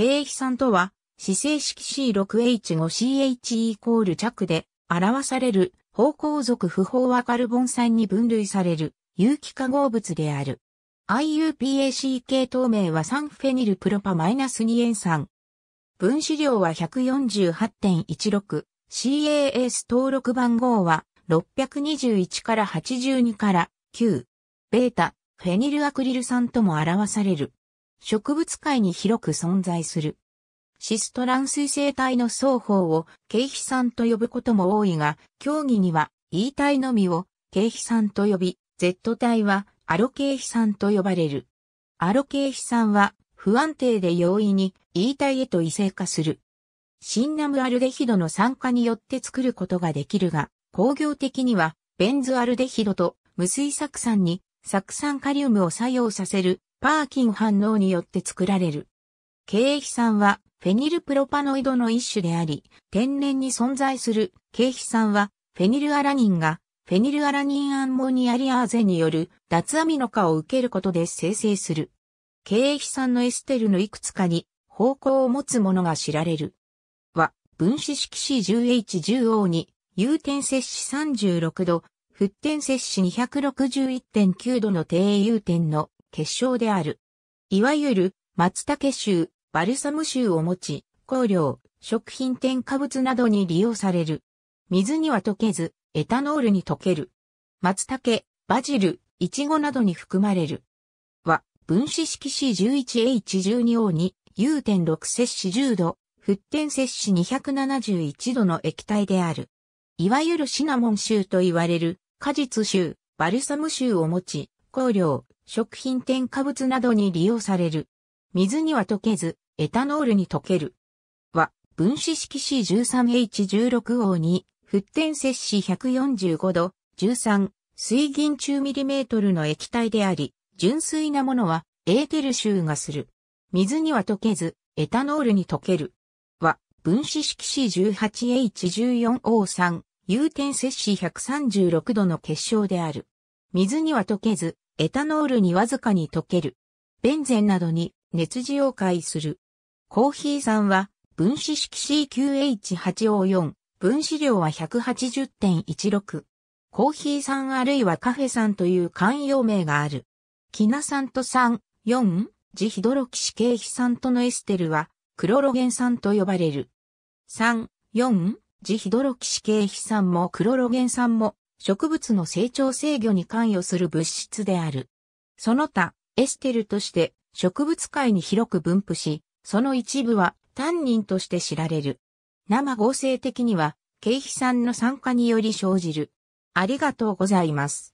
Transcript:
経液酸とは、姿勢式 C6H5CH イコール着で表される方向属不飽和カルボン酸に分類される有機化合物である。IUPAC 系透明は3フェニルプロパ -2 塩酸。分子量は148.16。CAS 登録番号は621から82から9。ベータ、フェニルアクリル酸とも表される。植物界に広く存在する。シストラン水生体の双方を経費酸と呼ぶことも多いが、競技には E 体のみを経費酸と呼び、Z 体はアロ経費酸と呼ばれる。アロ経費酸は不安定で容易に E 体へと異性化する。シンナムアルデヒドの酸化によって作ることができるが、工業的にはベンズアルデヒドと無水酢酸に酢酸カリウムを作用させるパーキン反応によって作られる。経皮酸はフェニルプロパノイドの一種であり、天然に存在する経皮酸はフェニルアラニンがフェニルアラニンアンモニアリアーゼによる脱アミノ化を受けることで生成する。経皮酸のエステルのいくつかに方向を持つものが知られる。は、分子式 C10H10O に、有点摂氏36度、沸点摂氏261.9度の低有点の結晶である。いわゆる、松茸臭、バルサム臭を持ち、香料、食品添加物などに利用される。水には溶けず、エタノールに溶ける。松茸、バジル、イチゴなどに含まれる。は、分子式 C11H12O2、U.6 摂氏10度、沸点摂氏271度の液体である。いわゆるシナモン臭と言われる、果実臭、バルサム臭を持ち、香料、食品添加物などに利用される。水には溶けず、エタノールに溶ける。は、分子式 C13H16O2、沸点摂氏145度、13、水銀中ミリメートルの液体であり、純粋なものは、エーテル臭がする。水には溶けず、エタノールに溶ける。は、分子式 C18H14O3、有点摂氏136度の結晶である。水には溶けず、エタノールにわずかに溶ける。ベンゼンなどに熱自を介する。コーヒー酸は分子式 CQH8O4、分子量は180.16。コーヒー酸あるいはカフェ酸という慣用名がある。キナ酸と酸、4、ジヒドロキシ系ヒ酸とのエステルは、クロロゲン酸と呼ばれる。3、4、ジヒドロキシ系ヒ酸もクロロゲン酸も植物の成長制御に関与する物質である。その他、エステルとして植物界に広く分布し、その一部はタンニンとして知られる。生合成的には、経費酸の酸化により生じる。ありがとうございます。